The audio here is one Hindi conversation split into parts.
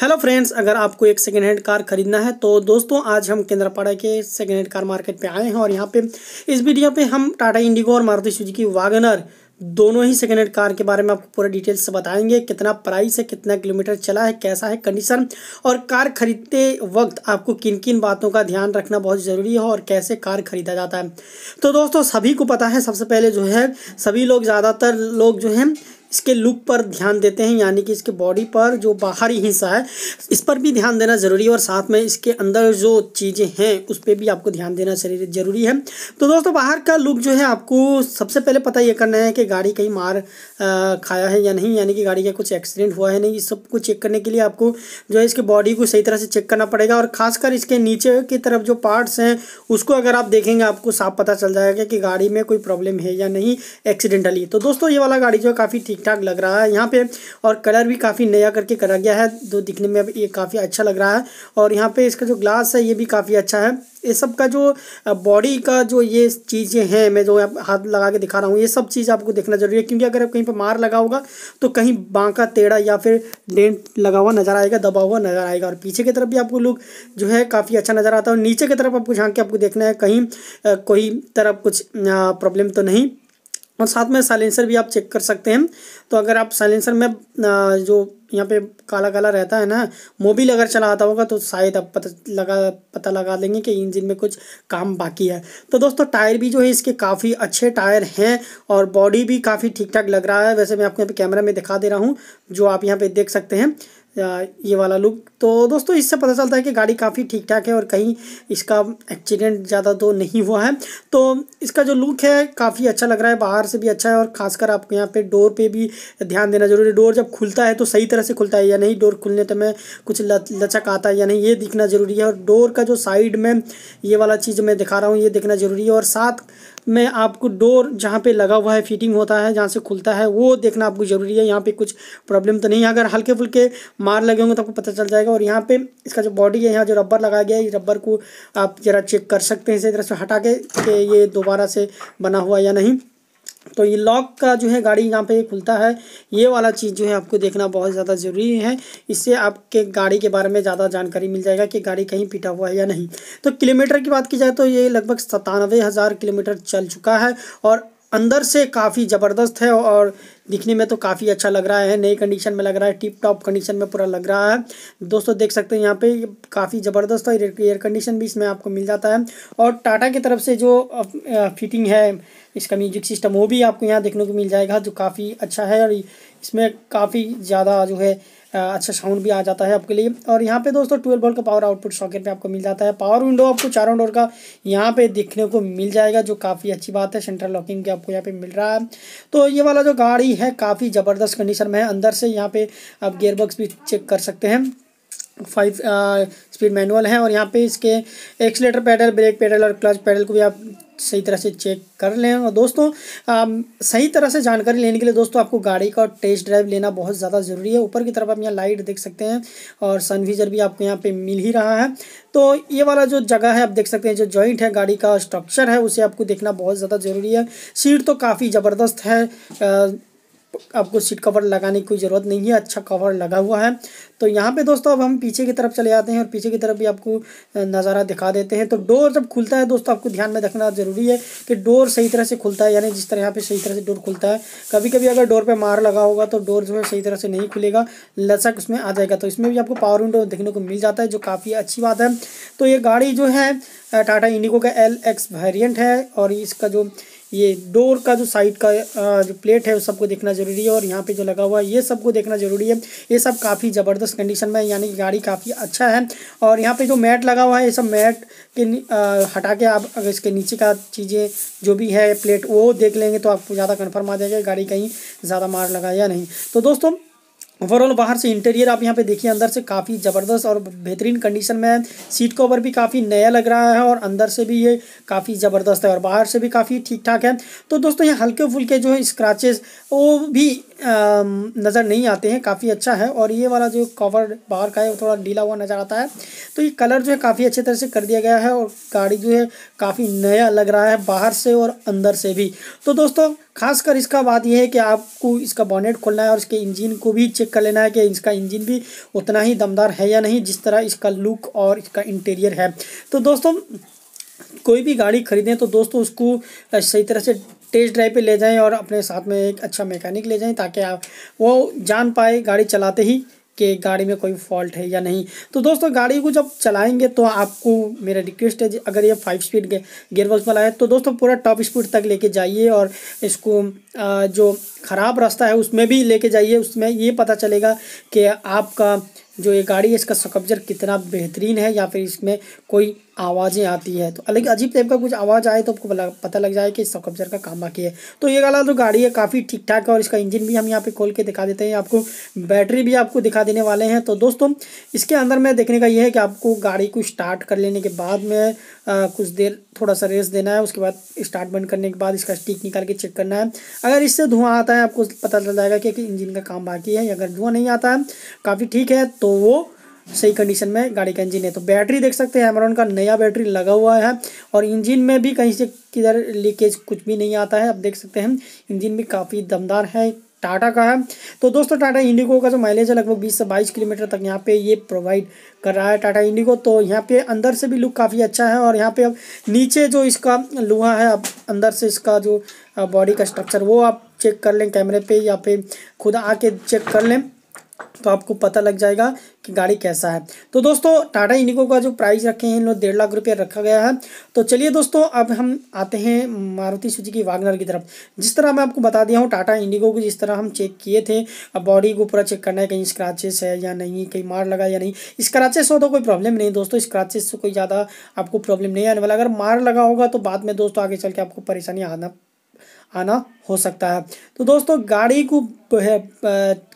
हेलो फ्रेंड्स अगर आपको एक सेकेंड हैंड कार खरीदना है तो दोस्तों आज हम केंद्रापाड़ा के सेकेंड हैंड कार मार्केट पे आए हैं और यहाँ पे इस वीडियो पे हम टाटा इंडिगो और मारुति सुजुकी वागनर दोनों ही सेकेंड हैंड कार के बारे में आपको पूरा डिटेल्स से बताएंगे कितना प्राइस है कितना किलोमीटर चला है कैसा है कंडीशन और कार खरीदते वक्त आपको किन किन बातों का ध्यान रखना बहुत ज़रूरी है और कैसे कार खरीदा जाता है तो दोस्तों सभी को पता है सबसे पहले जो है सभी लोग ज़्यादातर लोग जो हैं इसके लुक पर ध्यान देते हैं यानी कि इसके बॉडी पर जो बाहरी हिस्सा है इस पर भी ध्यान देना ज़रूरी है और साथ में इसके अंदर जो चीज़ें हैं उस पर भी आपको ध्यान देना ज़रूरी है तो दोस्तों बाहर का लुक जो है आपको सबसे पहले पता ये करना है कि गाड़ी कहीं मार खाया है या नहीं यानी कि गाड़ी का कुछ एक्सीडेंट हुआ है नहीं इस सबको चेक करने के लिए आपको जो है इसके बॉडी को सही तरह से चेक करना पड़ेगा और खासकर इसके नीचे की तरफ जो पार्ट्स हैं उसको अगर आप देखेंगे आपको साफ पता चल जाएगा कि गाड़ी में कोई प्रॉब्लम है या नहीं एक्सीडेंटली तो दोस्तों ये वाला गाड़ी जो है काफ़ी ठीक ठाक लग रहा है यहाँ पे और कलर भी काफ़ी नया करके करा गया है तो दिखने में ये काफ़ी अच्छा लग रहा है और यहाँ पे इसका जो ग्लास है ये भी काफ़ी अच्छा है ये सब का जो बॉडी का जो ये चीज़ें हैं मैं जो हाथ लगा के दिखा रहा हूँ ये सब चीज़ आपको देखना जरूरी है क्योंकि अगर आप कहीं पर मार लगा होगा तो कहीं बांका टेढ़ा या फिर डेंट लगा हुआ नज़र आएगा दबा हुआ नज़र आएगा और पीछे की तरफ भी आपको लुक जो है काफ़ी अच्छा नज़र आता है और नीचे की तरफ आपको झाँक के आपको देखना है कहीं कोई तरफ कुछ प्रॉब्लम तो नहीं और साथ में साइलेंसर भी आप चेक कर सकते हैं तो अगर आप साइलेंसर में जो यहाँ पे काला काला रहता है ना मोबिल अगर चला आता होगा तो शायद आप पता लगा पता लगा लेंगे कि इंजन में कुछ काम बाकी है तो दोस्तों टायर भी जो है इसके काफ़ी अच्छे टायर हैं और बॉडी भी काफ़ी ठीक ठाक लग रहा है वैसे मैं आपको यहाँ पे कैमरा में दिखा दे रहा हूँ जो आप यहाँ पे देख सकते हैं ये वाला लुक तो दोस्तों इससे पता चलता है कि गाड़ी काफ़ी ठीक ठाक है और कहीं इसका एक्सीडेंट ज़्यादा तो नहीं हुआ है तो इसका जो लुक है काफ़ी अच्छा लग रहा है बाहर से भी अच्छा है और खासकर आपको यहाँ पे डोर पे भी ध्यान देना जरूरी है डोर जब खुलता है तो सही तरह से खुलता है या नहीं डोर खुलने तो में कुछ लचक आता है या नहीं ये दिखना ज़रूरी है और डोर का जो साइड में ये वाला चीज़ मैं दिखा रहा हूँ ये देखना ज़रूरी है और साथ में आपको डोर जहाँ पे लगा हुआ है फिटिंग होता है जहाँ से खुलता है वो देखना आपको ज़रूरी है यहाँ पे कुछ प्रॉब्लम तो नहीं है अगर हल्के फुल्के मार लगे होंगे तो आपको पता चल जाएगा और यहाँ पे इसका जो बॉडी है यहाँ जो रबर लगाया गया है रबर को आप ज़रा चेक कर सकते हैं इसे तरह से हटा के कि ये दोबारा से बना हुआ या नहीं तो ये लॉक का जो है गाड़ी यहाँ पे खुलता है ये वाला चीज़ जो है आपको देखना बहुत ज़्यादा ज़रूरी है इससे आपके गाड़ी के बारे में ज़्यादा जानकारी मिल जाएगा कि गाड़ी कहीं पिटा हुआ है या नहीं तो किलोमीटर की बात की जाए तो ये लगभग सतानवे हज़ार किलोमीटर चल चुका है और अंदर से काफ़ी ज़बरदस्त है और दिखने में तो काफ़ी अच्छा लग रहा है नई कंडीशन में लग रहा है टिप टॉप कंडीशन में पूरा लग रहा है दोस्तों देख सकते हैं यहाँ पे काफ़ी ज़बरदस्त है एयर कंडीशन भी इसमें आपको मिल जाता है और टाटा की तरफ से जो फिटिंग है इसका म्यूजिक सिस्टम वो भी आपको यहाँ देखने को मिल जाएगा जो काफ़ी अच्छा है और इसमें काफ़ी ज़्यादा जो है अच्छा साउंड भी आ जाता है आपके लिए और यहाँ पे दोस्तों ट्वेल्व वोल्ट का पावर आउटपुट सॉकेट में आपको मिल जाता है पावर विंडो आपको चारों डोर का यहाँ पे देखने को मिल जाएगा जो काफ़ी अच्छी बात है सेंट्रल लॉकिंग के आपको यहाँ पे मिल रहा है तो ये वाला जो गाड़ी है काफ़ी ज़बरदस्त कंडीशन में है अंदर से यहाँ पर आप गेयरबॉक्स भी चेक कर सकते हैं फाइव स्पीड मैनुअल है और यहाँ पे इसके एक्सलेटर पैडल ब्रेक पैडल और क्लच पैडल को भी आप सही तरह से चेक कर लें और दोस्तों आ, सही तरह से जानकारी लेने के लिए दोस्तों आपको गाड़ी का टेस्ट ड्राइव लेना बहुत ज़्यादा ज़रूरी है ऊपर की तरफ आप यहाँ लाइट देख सकते हैं और सनविजर भी आपको यहाँ पे मिल ही रहा है तो ये वाला जो जगह है आप देख सकते हैं जो जॉइंट है गाड़ी का स्ट्रक्चर है उसे आपको देखना बहुत ज़्यादा ज़रूरी है सीट तो काफ़ी ज़बरदस्त है आ, आपको सीट कवर लगाने की कोई ज़रूरत नहीं है अच्छा कवर लगा हुआ है तो यहाँ पे दोस्तों अब हम पीछे की तरफ चले जाते हैं और पीछे की तरफ भी आपको नज़ारा दिखा देते हैं तो डोर जब खुलता है दोस्तों आपको ध्यान में रखना ज़रूरी है कि डोर सही तरह से खुलता है यानी जिस तरह यहाँ पे सही तरह से डोर खुलता है कभी कभी अगर डोर पर मार लगा होगा तो डोर जो है सही तरह से नहीं खुलेगा लचक उसमें आ जाएगा तो इसमें भी आपको पावर विंडो देखने को मिल जाता है जो काफ़ी अच्छी बात है तो ये गाड़ी जो है टाटा इंडिको का एल एक्स वेरियंट है और इसका जो ये डोर का जो साइड का जो प्लेट है वो सबको देखना ज़रूरी है और यहाँ पे जो लगा हुआ है ये सबको देखना ज़रूरी है ये सब काफ़ी ज़बरदस्त कंडीशन में है यानी गाड़ी काफ़ी अच्छा है और यहाँ पे जो मैट लगा हुआ है ये सब मैट के आ, हटा के आप अगर इसके नीचे का चीज़ें जो भी है प्लेट वो देख लेंगे तो आपको ज़्यादा कन्फर्म आ जाएगा गाड़ी कहीं ज़्यादा मार लगा या नहीं तो दोस्तों ओवरऑल बाहर से इंटीरियर आप यहाँ पे देखिए अंदर से काफ़ी ज़बरदस्त और बेहतरीन कंडीशन में है सीट कवर भी काफ़ी नया लग रहा है और अंदर से भी ये काफ़ी ज़बरदस्त है और बाहर से भी काफ़ी ठीक ठाक है तो दोस्तों ये हल्के फुल्के जो है स्क्रैचेस वो भी नज़र नहीं आते हैं काफ़ी अच्छा है और ये वाला जो कवर बाहर का है वो थोड़ा ढीला हुआ नज़र आता है तो ये कलर जो है काफ़ी अच्छे तरह से कर दिया गया है और गाड़ी जो है काफ़ी नया लग रहा है बाहर से और अंदर से भी तो दोस्तों खासकर इसका बात यह है कि आपको इसका बॉनेट खोलना है और इसके इंजन को भी चेक कर लेना है कि इसका इंजन भी उतना ही दमदार है या नहीं जिस तरह इसका लुक और इसका इंटीरियर है तो दोस्तों कोई भी गाड़ी खरीदें तो दोस्तों उसको सही तरह से टेस्ट ड्राइव पे ले जाएं और अपने साथ में एक अच्छा मैकेनिक ले जाएं ताकि आप वो जान पाए गाड़ी चलाते ही कि गाड़ी में कोई फॉल्ट है या नहीं तो दोस्तों गाड़ी को जब चलाएंगे तो आपको मेरा रिक्वेस्ट है अगर ये फाइव स्पीड गेयरबल्स वाला है तो दोस्तों पूरा टॉप स्पीड तक लेके जाइए और इसको जो ख़राब रास्ता है उसमें भी लेके जाइए उसमें ये पता चलेगा कि आपका जो ये गाड़ी है इसका सकब्जर कितना बेहतरीन है या फिर इसमें कोई आवाज़ें आती है तो अलग अजीब टाइप का कुछ आवाज़ आए तो आपको पता लग जाए कि स्टॉकअब्जर का काम बाकी है तो ये वाला जो तो गाड़ी है काफ़ी ठीक ठाक है और इसका इंजन भी हम यहाँ पे खोल के दिखा देते हैं आपको बैटरी भी आपको दिखा देने वाले हैं तो दोस्तों इसके अंदर में देखने का ये है कि आपको गाड़ी को स्टार्ट कर लेने के बाद में आ, कुछ देर थोड़ा सा रेस देना है उसके बाद स्टार्ट बंद करने के बाद इसका स्टिक निकाल के चेक करना है अगर इससे धुआं आता है आपको पता चल जाएगा कि इंजन का काम बाकी है अगर धुआँ नहीं आता है काफ़ी ठीक है तो वो सही कंडीशन में गाड़ी का इंजन है तो बैटरी देख सकते हैं एमरॉन का नया बैटरी लगा हुआ है और इंजन में भी कहीं से किधर लीकेज कुछ भी नहीं आता है आप देख सकते हैं इंजन भी काफ़ी दमदार है टाटा का है तो दोस्तों टाटा इंडिगो का जो माइलेज है लगभग 20 से 22 किलोमीटर तक यहाँ पे ये प्रोवाइड कर रहा है टाटा इंडिगो तो यहाँ पे अंदर से भी लुक काफ़ी अच्छा है और यहाँ पे अब नीचे जो इसका लोहा है अब अंदर से इसका जो बॉडी का स्ट्रक्चर वो आप चेक कर लें कैमरे पे या फिर खुद आके चेक कर लें तो आपको पता लग जाएगा कि गाड़ी कैसा है तो दोस्तों टाटा इनिको का जो प्राइस रखे हैं इन लोग डेढ़ लाख रुपये रखा गया है तो चलिए दोस्तों अब हम आते हैं मारुति सुजुकी वागनर की तरफ जिस तरह मैं आपको बता दिया हूँ टाटा इंडिगो को जिस तरह हम चेक किए थे अब बॉडी को पूरा चेक करना है कहीं स्क्रैचेस है या नहीं कहीं मार लगा या नहीं स्क्रैचेस हो तो कोई प्रॉब्लम नहीं दोस्तों स्क्रैचेस से कोई ज़्यादा आपको प्रॉब्लम नहीं आने वाला अगर मार लगा होगा तो बाद में दोस्तों आगे चल के आपको परेशानी आना आना हो सकता है तो दोस्तों गाड़ी को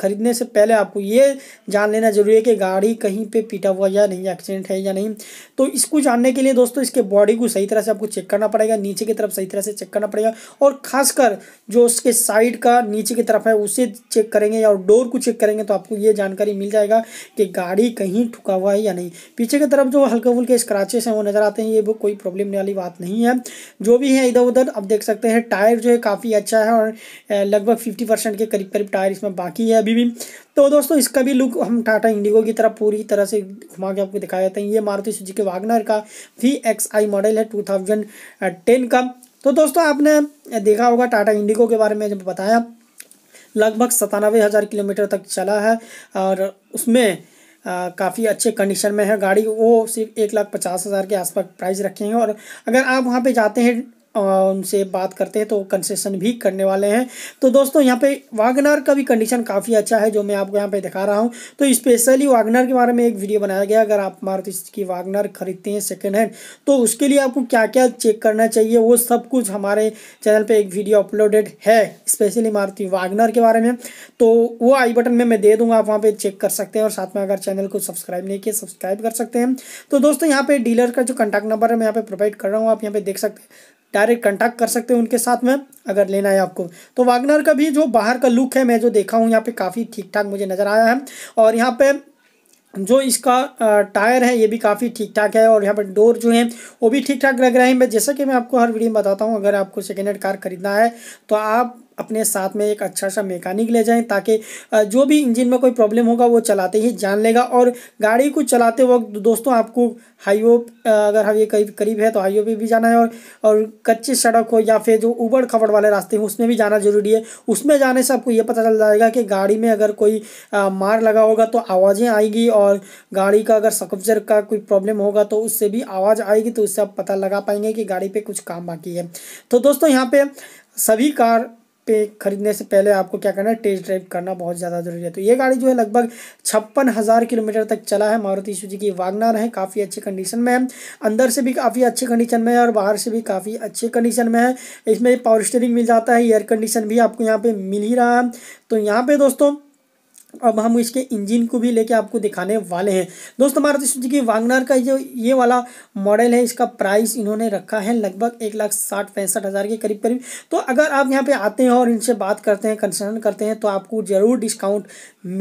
खरीदने से पहले आपको ये जान लेना जरूरी है कि गाड़ी कहीं पे पीटा हुआ या नहीं एक्सीडेंट है या नहीं तो इसको जानने के लिए दोस्तों इसके बॉडी को सही तरह से आपको चेक करना पड़ेगा नीचे की तरफ सही तरह से चेक करना पड़ेगा और खासकर जो उसके साइड का नीचे की तरफ है उसे चेक करेंगे और डोर को चेक करेंगे तो आपको ये जानकारी मिल जाएगा कि गाड़ी कहीं ठुका हुआ है या नहीं पीछे की तरफ जो हल्के फुल्के स्क्रैचेस हैं वो नज़र आते हैं ये भी कोई प्रॉब्लम वाली बात नहीं है जो भी है इधर उधर आप देख सकते हैं टायर जो है काफ़ी अच्छा है और लगभग फिफ्टी के करीब करीब टायर इसमें बाकी है अभी भी तो दोस्तों इसका भी लुक हम टाटा इंडिगो की तरह पूरी तरह से घुमा के आपको दिखाया जाता है ये मारुति के वागनर का वी एक्स आई मॉडल है टू थाउजेंड टेन का तो दोस्तों आपने देखा होगा टाटा इंडिगो के बारे में जब बताया लगभग सतानवे हज़ार किलोमीटर तक चला है और उसमें काफ़ी अच्छे कंडीशन में है गाड़ी वो सिर्फ एक लाख पचास हज़ार के आसपास प्राइस रखे हैं और अगर आप वहाँ पे जाते हैं उनसे बात करते हैं तो कंसेशन भी करने वाले हैं तो दोस्तों यहाँ पे वागनर का भी कंडीशन काफ़ी अच्छा है जो मैं आपको यहाँ पे दिखा रहा हूँ तो स्पेशली वागनर के बारे में एक वीडियो बनाया गया अगर आप मारुति की वागनर खरीदते हैं सेकेंड हैंड तो उसके लिए आपको क्या क्या चेक करना चाहिए वो सब कुछ हमारे चैनल पर एक वीडियो अपलोडेड है स्पेशली मारुति वागनर के बारे में तो वो आई बटन में मैं दे दूँगा आप वहाँ पर चेक कर सकते हैं और साथ में अगर चैनल को सब्सक्राइब नहीं किया सब्सक्राइब कर सकते हैं तो दोस्तों यहाँ पर डीलर का जो कंटैक्ट नंबर है मैं यहाँ पर प्रोवाइड कर रहा हूँ आप यहाँ पर देख सकते हैं डायरेक्ट कंटेक्ट कर सकते हैं उनके साथ में अगर लेना है आपको तो वागनर का भी जो बाहर का लुक है मैं जो देखा हूँ यहाँ पे काफ़ी ठीक ठाक मुझे नज़र आया है और यहाँ पे जो इसका टायर है ये भी काफ़ी ठीक ठाक है और यहाँ पर डोर जो है वो भी ठीक ठाक लग रहे हैं मैं जैसा कि मैं आपको हर वीडियो में बताता हूँ अगर आपको सेकेंड हैंड कार खरीदना है तो आप अपने साथ में एक अच्छा सा मैकेनिक ले जाएं ताकि जो भी इंजन में कोई प्रॉब्लम होगा वो चलाते ही जान लेगा और गाड़ी को चलाते वक्त दोस्तों आपको हाईवे अगर हाईवे करीब करीब है तो हाईवे पे भी जाना है और और कच्ची सड़क हो या फिर जो उबड़ खबड़ वाले रास्ते हैं उसमें भी जाना ज़रूरी है उसमें जाने से आपको ये पता चल जाएगा कि गाड़ी में अगर कोई आ, मार लगा होगा तो आवाज़ें आएगी और गाड़ी का अगर सकब्जर का कोई प्रॉब्लम होगा तो उससे भी आवाज़ आएगी तो उससे आप पता लगा पाएंगे कि गाड़ी पर कुछ काम बाकी है तो दोस्तों यहाँ पर सभी कार पे खरीदने से पहले आपको क्या करना है टेस्ट ड्राइव करना बहुत ज़्यादा ज़रूरी है तो ये गाड़ी जो है लगभग छप्पन हज़ार किलोमीटर तक चला है मारुति सूची की वागनार है काफ़ी अच्छे कंडीशन में है अंदर से भी काफ़ी अच्छे कंडीशन में है और बाहर से भी काफ़ी अच्छे कंडीशन में है इसमें पावर स्टेयरिंग मिल जाता है एयर कंडीशन भी आपको यहाँ पर मिल ही रहा है तो यहाँ पर दोस्तों अब हम इसके इंजन को भी लेके आपको दिखाने वाले हैं दोस्तों मारुति सुजुकी वांगनार का जो ये वाला मॉडल है इसका प्राइस इन्होंने रखा है लगभग एक लाख साठ पैंसठ हज़ार के करीब करीब तो अगर आप यहाँ पे आते हैं और इनसे बात करते हैं कंसर्न करते हैं तो आपको ज़रूर डिस्काउंट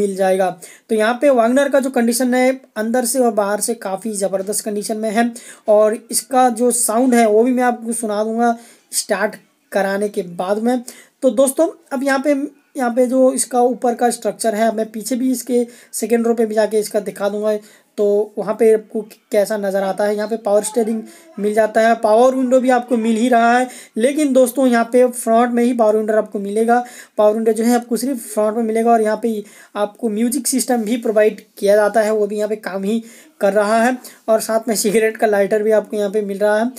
मिल जाएगा तो यहाँ पर वागनार का जो कंडीशन है अंदर से और बाहर से काफ़ी ज़बरदस्त कंडीशन में है और इसका जो साउंड है वो भी मैं आपको सुना दूँगा स्टार्ट कराने के बाद में तो दोस्तों अब यहाँ पे यहाँ पे जो इसका ऊपर का स्ट्रक्चर है मैं पीछे भी इसके सेकेंड रो पे भी जाके इसका दिखा दूंगा तो वहाँ पे आपको कैसा नज़र आता है यहाँ पे पावर स्टेयरिंग मिल जाता है पावर विंडो भी आपको मिल ही रहा है लेकिन दोस्तों यहाँ पे फ्रंट में ही पावर विंडो आपको मिलेगा पावर विंडो जो है आपको सिर्फ फ्रंट में मिलेगा और यहाँ पे आपको म्यूजिक सिस्टम भी प्रोवाइड किया जाता है वो भी यहाँ पे काम ही कर रहा है और साथ में सिगरेट का लाइटर भी आपको यहाँ पे मिल रहा है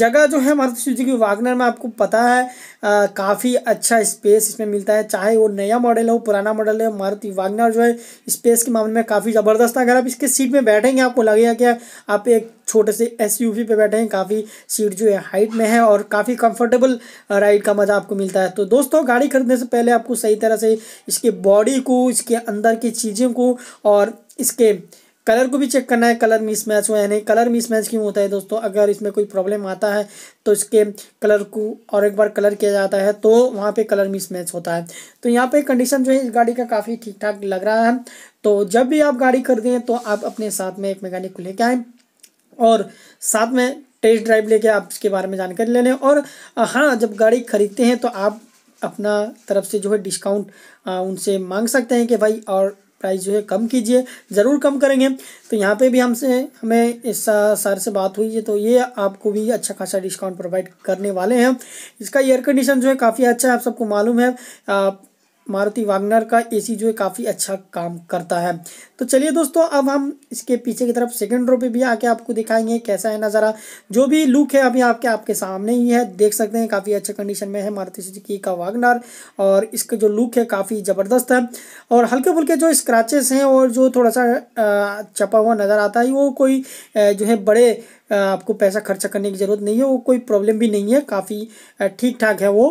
जगह जो है मारुति सुजुकी वागनर में आपको पता है काफ़ी अच्छा स्पेस इसमें मिलता है चाहे वो नया मॉडल हो पुराना मॉडल है मारुति वागनर जो है स्पेस के मामले में काफ़ी ज़बरदस्त है अगर आप इसके सीट में बैठेंगे आपको लगेगा क्या आप एक छोटे से एस यू पे बैठे हैं काफ़ी सीट जो है हाइट में है और काफ़ी कंफर्टेबल राइड का मज़ा आपको मिलता है तो दोस्तों गाड़ी खरीदने से पहले आपको सही तरह से इसके बॉडी को इसके अंदर की चीज़ों को और इसके कलर को भी चेक करना है कलर मिसमैच हुआ है नहीं कलर मिसमैच क्यों होता है दोस्तों अगर इसमें कोई प्रॉब्लम आता है तो इसके कलर को और एक बार कलर किया जाता है तो वहाँ पे कलर मिसमैच होता है तो यहाँ पे कंडीशन जो है इस गाड़ी का काफ़ी ठीक ठाक लग रहा है तो जब भी आप गाड़ी खरीदें तो आप अपने साथ में एक मैकेनिक को लेके आएँ और साथ में टेस्ट ड्राइव लेके आप इसके बारे में जानकारी ले लें और हाँ जब गाड़ी खरीदते हैं तो आप अपना तरफ से जो है डिस्काउंट उनसे मांग सकते हैं कि भाई और प्राइस जो है कम कीजिए ज़रूर कम करेंगे तो यहाँ पे भी हमसे हमें इस सर से बात हुई है तो ये आपको भी अच्छा खासा डिस्काउंट प्रोवाइड करने वाले हैं इसका एयर कंडीशन जो है काफ़ी अच्छा है आप सबको मालूम है आप मारुति वागनर का एसी जो है काफ़ी अच्छा काम करता है तो चलिए दोस्तों अब हम इसके पीछे की तरफ सेकंड रो पे भी आके आपको दिखाएंगे कैसा है नज़ारा जो भी लुक है अभी आपके आपके सामने ही है देख सकते हैं काफ़ी अच्छा कंडीशन में है मारुति सुजुकी का वागनर और इसका जो लुक है काफ़ी ज़बरदस्त है और हल्के फुल्के जो स्क्रैचेस हैं और जो थोड़ा सा चपा हुआ नज़र आता है वो कोई जो है बड़े आपको पैसा खर्चा करने की ज़रूरत नहीं है वो कोई प्रॉब्लम भी नहीं है काफ़ी ठीक ठाक है वो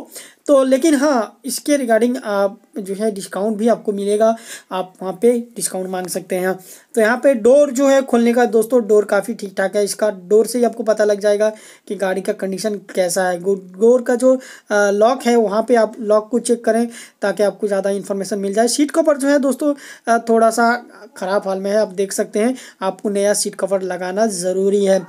तो लेकिन हाँ इसके रिगार्डिंग आप जो है डिस्काउंट भी आपको मिलेगा आप वहाँ पे डिस्काउंट मांग सकते हैं तो यहाँ पे डोर जो है खोलने का दोस्तों डोर काफ़ी ठीक ठाक है इसका डोर से ही आपको पता लग जाएगा कि गाड़ी का कंडीशन कैसा है डोर का जो लॉक है वहाँ पे आप लॉक को चेक करें ताकि आपको ज़्यादा इन्फॉर्मेशन मिल जाए सीट कवर जो है दोस्तों थोड़ा सा ख़राब हाल में है आप देख सकते हैं आपको नया सीट कवर लगाना ज़रूरी है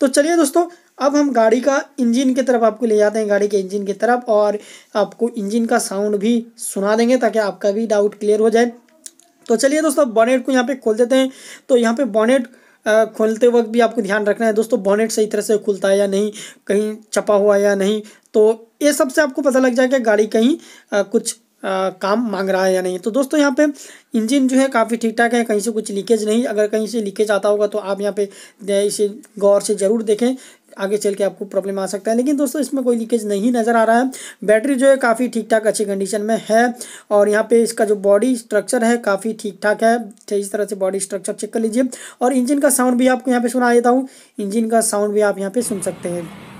तो चलिए दोस्तों अब हम गाड़ी का इंजन की तरफ आपको ले जाते हैं गाड़ी के इंजन की तरफ और आपको इंजन का साउंड भी सुना देंगे ताकि आपका भी डाउट क्लियर हो जाए तो चलिए दोस्तों बॉनेट को यहाँ पे खोल देते हैं तो यहाँ पे बॉनेट खोलते वक्त भी आपको ध्यान रखना है दोस्तों बॉनेट सही तरह से खुलता है या नहीं कहीं चपा हुआ है या नहीं तो ये सब से आपको पता लग जाएगा गाड़ी कहीं आ, कुछ आ, काम मांग रहा है या नहीं तो दोस्तों यहाँ पे इंजन जो है काफ़ी ठीक ठाक है कहीं से कुछ लीकेज नहीं अगर कहीं से लीकेज आता होगा तो आप यहाँ पे इसे गौर से ज़रूर देखें आगे चल के आपको प्रॉब्लम आ सकता है लेकिन दोस्तों इसमें कोई लीकेज नहीं नज़र आ रहा है बैटरी जो है काफ़ी ठीक ठाक अच्छी कंडीशन में है और यहाँ पे इसका जो बॉडी स्ट्रक्चर है काफ़ी ठीक ठाक है तो इस तरह से बॉडी स्ट्रक्चर चेक कर लीजिए और इंजन का साउंड भी आपको यहाँ पे सुना देता हूँ इंजन का साउंड भी आप यहाँ पर सुन सकते हैं